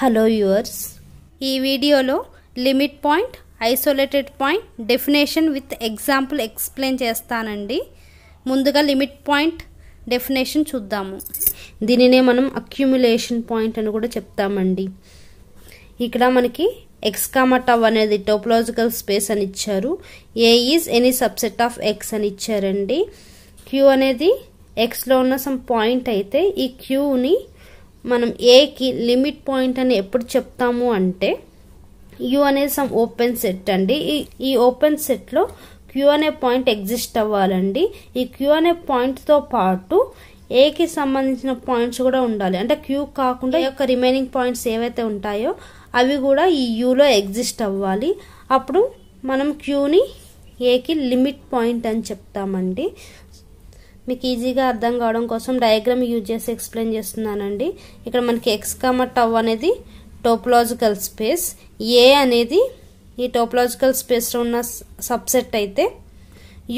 hello viewers ఈ వీడియోలో limit point isolated point definition with example explain చేస్తానండి ముందుగా లిమిట్ పాయింట్ డెఫినేషన్ చూద్దాము దీనినే మనం అక్యుములేషన్ పాయింట్ అని కూడా చెప్తామండి ఇక్కడ మనకి ఎక్స్ కామటవ్ అనేది టోపలాజికల్ స్పేస్ అని ఇచ్చారు A is any subset of X అని ఇచ్చారండి క్యూ అనేది ఎక్స్లో ఉన్న సమ్ పాయింట్ అయితే ఈ క్యూని మనం ఏకి లిమిట్ పాయింట్ అని ఎప్పుడు చెప్తాము అంటే యు అనేది సమ్ ఓపెన్ సెట్ అండి ఈ ఓపెన్ సెట్లో క్యూ అనే పాయింట్ ఎగ్జిస్ట్ అవ్వాలండి ఈ క్యూ అనే పాయింట్తో పాటు ఏకి సంబంధించిన పాయింట్స్ కూడా ఉండాలి అంటే క్యూ కాకుండా యొక్క రిమైనింగ్ పాయింట్స్ ఏవైతే ఉంటాయో అవి కూడా ఈ యూలో ఎగ్జిస్ట్ అవ్వాలి అప్పుడు మనం క్యూని ఏకి లిమిట్ పాయింట్ అని చెప్తామండి మీకు ఈజీగా అర్థం కావడం కోసం డయాగ్రామ్ యూజ్ చేసి ఎక్స్ప్లెయిన్ చేస్తున్నానండి ఇక్కడ మనకి ఎక్స్ కామ టవ్ అనేది టోపలాజికల్ స్పేస్ ఏ అనేది ఈ టోపలాజికల్ స్పేస్లో ఉన్న సబ్సెట్ అయితే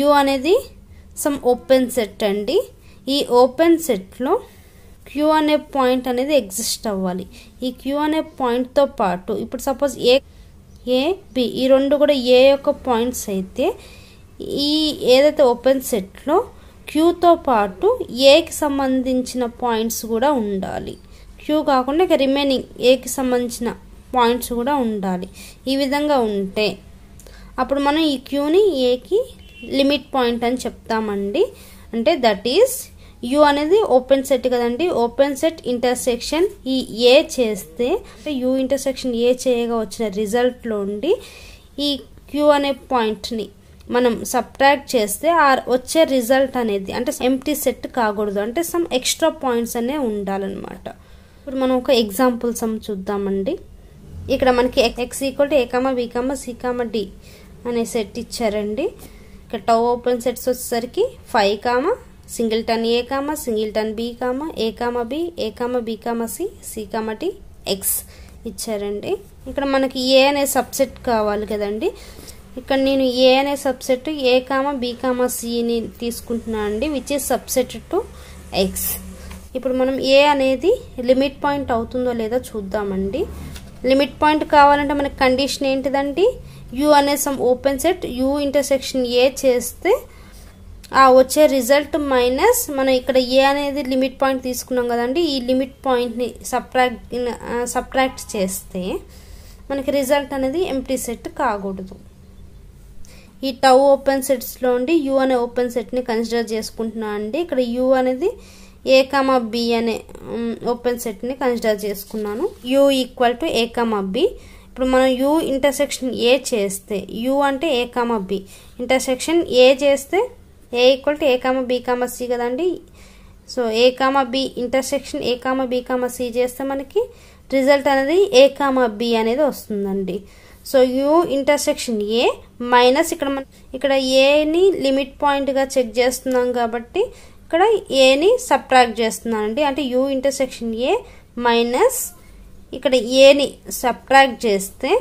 యు అనేది సమ్ ఓపెన్ సెట్ అండి ఈ ఓపెన్ సెట్లో క్యూ అనే పాయింట్ అనేది ఎగ్జిస్ట్ అవ్వాలి ఈ క్యూ అనే పాయింట్తో పాటు ఇప్పుడు సపోజ్ ఏ ఏ బి ఈ రెండు కూడా ఏ యొక్క పాయింట్స్ అయితే ఈ ఏదైతే ఓపెన్ సెట్లో క్యూతో పాటు ఏకి సంబంధించిన పాయింట్స్ కూడా ఉండాలి క్యూ కాకుండా ఇక రిమైనింగ్ ఏకి సంబంధించిన పాయింట్స్ కూడా ఉండాలి ఈ విధంగా ఉంటే అప్పుడు మనం ఈ క్యూని ఏకి లిమిట్ పాయింట్ అని చెప్తామండి అంటే దట్ ఈస్ యు అనేది ఓపెన్ సెట్ కదండి ఓపెన్ సెట్ ఇంటర్సెక్షన్ ఈ ఏ చేస్తే ఇంటర్ ఇంటర్సెక్షన్ ఏ చేయగా వచ్చిన రిజల్ట్లో ఉండి ఈ క్యూ అనే పాయింట్ని మనం సబ్ట్రాక్ట్ చేస్తే ఆ వచ్చే రిజల్ట్ అనేది అంటే ఎంటీ సెట్ కాకూడదు అంటే సమ్ ఎక్స్ట్రా పాయింట్స్ అనే ఉండాలన్నమాట ఇప్పుడు మనం ఒక ఎగ్జాంపుల్ సమ్ చూద్దామండి ఇక్కడ మనకి X equal to A comma B comma C comma D అనే సెట్ ఇచ్చారండి ఇక్కడ టౌ ఓపెన్ సెట్స్ వచ్చేసరికి five comma singleton A comma singleton B comma A comma B A comma B comma C C comma T X ఇచ్చారండి ఇక్కడ మనకి ఏ అనే subset కావాలి కదండి ఇక్కడ నేను ఏ అనే సబ్సెట్ ఏ కామ బి కామ సిని తీసుకుంటున్నాను అండి which is subset to X ఇప్పుడు మనం ఏ అనేది లిమిట్ పాయింట్ అవుతుందో లేదో చూద్దామండి లిమిట్ పాయింట్ కావాలంటే మనకి కండిషన్ ఏంటిదండి యూ అనే some open set U intersection A చేస్తే వచ్చే రిజల్ట్ మైనస్ మనం ఇక్కడ ఏ అనేది లిమిట్ పాయింట్ తీసుకున్నాం కదండి ఈ లిమిట్ పాయింట్ని సబ్ట్రాక్ట్ సబ్ట్రాక్ట్ చేస్తే మనకి రిజల్ట్ అనేది ఎంటీ సెట్ కాకూడదు ఈ టవ్ ఓపెన్ సెట్స్లో ఉండి యూ అనే ఓపెన్ సెట్ని కన్సిడర్ చేసుకుంటున్నాం అండి ఇక్కడ యూ అనేది ఏ కామా బి అనే ఓపెన్ సెట్ని కన్సిడర్ చేసుకున్నాను U equal to A comma B ఇప్పుడు మనం యూ ఇంటర్సెక్షన్ ఏ చేస్తే యూ అంటే A comma B intersection A చేస్తే A equal to A comma B comma C కదండి so A comma B intersection A comma B comma C చేస్తే మనకి result అనేది A comma B అనేది వస్తుందండి so U intersection A minus ఇక్కడ మన ఇక్కడ ఏని లిమిట్ పాయింట్గా చెక్ చేస్తున్నాం కాబట్టి ఇక్కడ ఏని సబ్ట్రాక్ట్ చేస్తున్నానండి అంటే యూ ఇంటర్సెక్షన్ ఏ మైనస్ ఇక్కడ ఏని సబ్ట్రాక్ట్ చేస్తే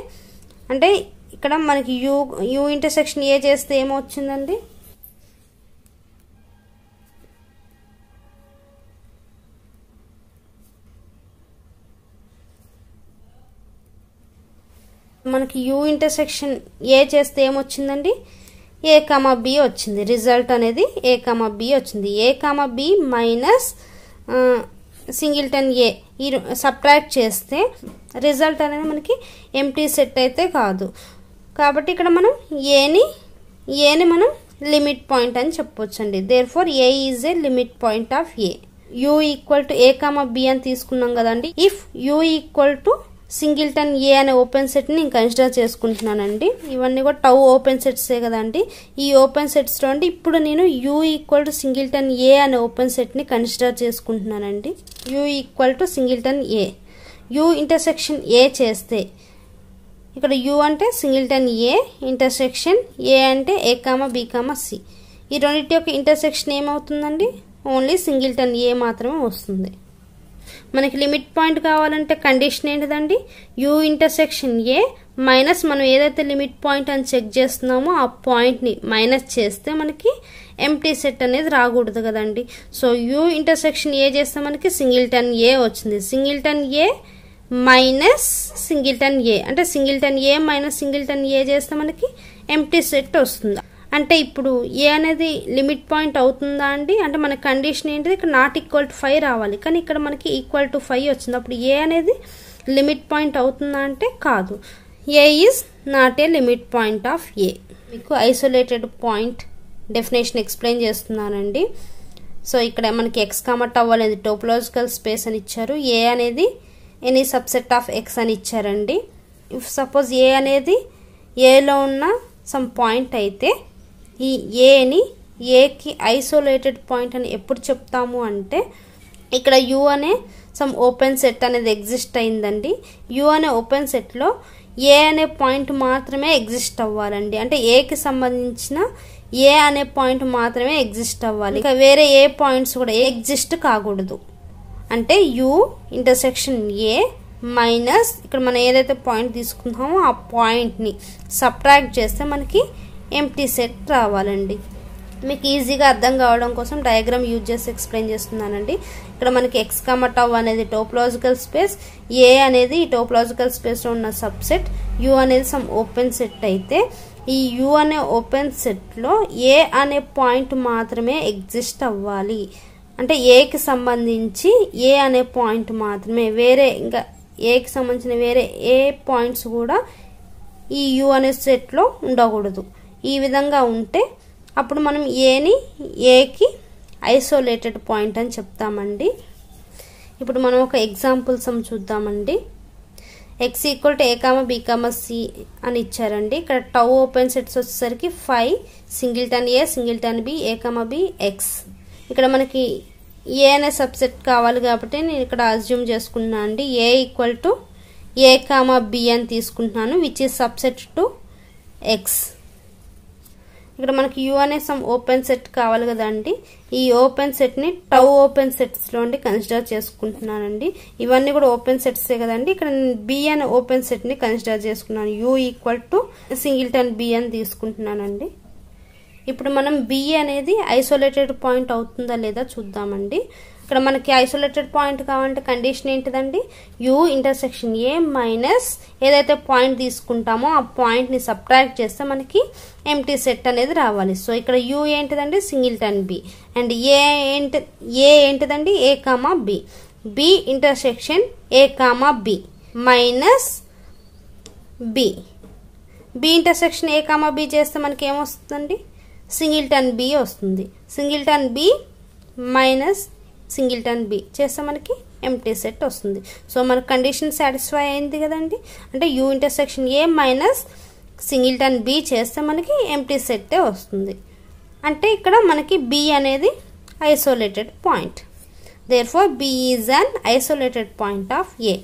అంటే ఇక్కడ మనకి యూ యూ ఇంటర్సెక్షన్ ఏ చేస్తే ఏమొచ్చిందండి మనకి యూ ఇంటర్సెక్షన్ ఏ చేస్తే ఏమొచ్చిందండి ఏ కామ బి వచ్చింది రిజల్ట్ అనేది ఏ కామ బి వచ్చింది A comma B minus singleton A ఈ సబ్ట్రాక్ట్ చేస్తే రిజల్ట్ అనేది మనకి ఎంటీ సెట్ అయితే కాదు కాబట్టి ఇక్కడ మనం ఏని ఏని మనం లిమిట్ పాయింట్ అని చెప్పొచ్చండి therefore A is A limit point of A U equal to A comma B అని తీసుకున్నాం కదండి if U equal to singleton A అనే ఓపెన్ సెట్ని నేను కన్సిడర్ చేసుకుంటున్నానండి ఇవన్నీ కూడా టౌ ఓపెన్ సెట్సే కదండి ఈ ఓపెన్ సెట్స్లో అండి ఇప్పుడు నేను U equal to singleton A అనే ఓపెన్ సెట్ని కన్సిడర్ చేసుకుంటున్నానండి U equal to singleton A U intersection A చేస్తే ఇక్కడ యూ అంటే సింగిల్టన్ ఏ ఇంటర్సెక్షన్ ఏ అంటే ఏ కామ బి కామ సి ఈ రెండింటి యొక్క ఇంటర్సెక్షన్ ఏమవుతుందండి ఓన్లీ సింగిల్టన్ ఏ మాత్రమే వస్తుంది మనకి లిమిట్ పాయింట్ కావాలంటే కండిషన్ ఏంటిదండి యూ ఇంటర్సెక్షన్ ఏ మైనస్ మనం ఏదైతే లిమిట్ పాయింట్ అని చెక్ చేస్తున్నామో ఆ పాయింట్ని మైనస్ చేస్తే మనకి ఎంటీ సెట్ అనేది రాకూడదు కదండి సో యూ ఇంటర్సెక్షన్ ఏ చేస్తే మనకి సింగిల్టన్ ఏ వచ్చింది singleton A minus singleton A అంటే singleton A minus singleton A చేస్తే మనకి ఎంటీ సెట్ వస్తుంది అంటే ఇప్పుడు ఏ అనేది లిమిట్ పాయింట్ అవుతుందా అండి అంటే మన కండిషన్ ఏంటిది ఇక్కడ నాట్ ఈక్వల్ టు ఫైవ్ రావాలి కానీ ఇక్కడ మనకి ఈక్వల్ టు ఫైవ్ వచ్చింది అప్పుడు ఏ అనేది లిమిట్ పాయింట్ అవుతుందా అంటే కాదు A is not a limit point of A మీకు ఐసోలేటెడ్ పాయింట్ డెఫినేషన్ ఎక్స్ప్లెయిన్ చేస్తున్నానండి సో ఇక్కడ మనకి ఎక్స్ కామట్ అవ్వలేదు టోపలాజికల్ స్పేస్ అని ఇచ్చారు ఏ అనేది ఎనీ సబ్సెట్ ఆఫ్ ఎక్స్ అని ఇచ్చారండి ఇఫ్ సపోజ్ ఏ అనేది ఏలో ఉన్న సమ్ పాయింట్ అయితే ఈ ఏని ఏకి ఐసోలేటెడ్ పాయింట్ అని ఎప్పుడు చెప్తాము అంటే ఇక్కడ యు అనే సమ్ ఓపెన్ సెట్ అనేది ఎగ్జిస్ట్ అయిందండి యు అనే ఓపెన్ సెట్లో ఏ అనే పాయింట్ మాత్రమే ఎగ్జిస్ట్ అవ్వాలండి అంటే ఏకి సంబంధించిన ఏ అనే పాయింట్ మాత్రమే ఎగ్జిస్ట్ అవ్వాలి ఇంకా వేరే ఏ పాయింట్స్ కూడా ఎగ్జిస్ట్ కాకూడదు అంటే యు ఇంటర్సెక్షన్ ఏ మైనస్ ఇక్కడ మనం ఏదైతే పాయింట్ తీసుకుంటామో ఆ పాయింట్ని సబ్ట్రాక్ట్ చేస్తే మనకి ఎంటీ సెట్ రావాలండి మీకు ఈజీగా అర్థం కావడం కోసం డయాగ్రామ్ యూజ్ చేసి ఎక్స్ప్లెయిన్ చేస్తున్నానండి ఇక్కడ మనకి ఎక్స్ కమటవ్ అనేది టోపలాజికల్ స్పేస్ ఏ అనేది ఈ టోపలాజికల్ స్పేస్లో ఉన్న సబ్సెట్ యు అనేది సమ్ ఓపెన్ సెట్ అయితే ఈ యు అనే ఓపెన్ సెట్లో ఏ అనే పాయింట్ మాత్రమే ఎగ్జిస్ట్ అవ్వాలి అంటే ఏకి సంబంధించి ఏ అనే పాయింట్ మాత్రమే వేరే ఇంకా ఏకి సంబంధించిన వేరే ఏ పాయింట్స్ కూడా ఈ యు అనే సెట్లో ఉండకూడదు ఈ విధంగా ఉంటే అప్పుడు మనం ఏని ఏకి ఐసోలేటెడ్ పాయింట్ అని చెప్తామండి ఇప్పుడు మనం ఒక ఎగ్జాంపుల్ సమ్ చూద్దామండి X equal to A comma comma C అని ఇచ్చారండి ఇక్కడ టౌ ఓపెన్ సెట్స్ వచ్చేసరికి five singleton A singleton B A comma B X ఇక్కడ మనకి ఏ అనే సబ్సెట్ కావాలి కాబట్టి నేను ఇక్కడ అజ్యూమ్ చేసుకున్నాను అండి A equal to A comma B అని తీసుకుంటున్నాను which is subset to X ఇక్కడ మనకి యు అనే సమ్ ఓపెన్ సెట్ కావాలి కదండి ఈ ఓపెన్ సెట్ని టౌ ఓపెన్ సెట్స్లో అండి కన్సిడర్ చేసుకుంటున్నానండి ఇవన్నీ కూడా ఓపెన్ సెట్సే కదండి ఇక్కడ నేను బి అనే ఓపెన్ సెట్ని కన్సిడర్ చేసుకున్నాను U equal to singleton B అని తీసుకుంటున్నానండి ఇప్పుడు మనం బి అనేది ఐసోలేటెడ్ పాయింట్ అవుతుందా లేదా చూద్దామండి ఇక్కడ మనకి ఐసోలేటెడ్ పాయింట్ కావాలంటే కండిషన్ ఏంటిదండి యూ ఇంటర్సెక్షన్ ఏ మైనస్ ఏదైతే పాయింట్ తీసుకుంటామో ఆ పాయింట్ని సబ్ట్రాక్ట్ చేస్తే మనకి ఎంటీ సెట్ అనేది రావాలి సో ఇక్కడ యూ ఏంటిదండి సింగిల్టన్ బి అండ్ ఏ ఏంటి ఏ ఏంటిదండి A comma B B intersection A comma B minus B B intersection A comma B చేస్తే మనకి ఏమొస్తుందండి సింగిల్టన్ బి వస్తుంది singleton B minus singleton B చేస్తే మనకి ఎంటీ సెట్ వస్తుంది సో మన కండిషన్ సాటిస్ఫై అయింది కదండి అంటే U intersection A minus singleton B చేస్తే మనకి ఎంటీ సెట్టే వస్తుంది అంటే ఇక్కడ మనకి బి అనేది isolated point therefore B is an isolated point of A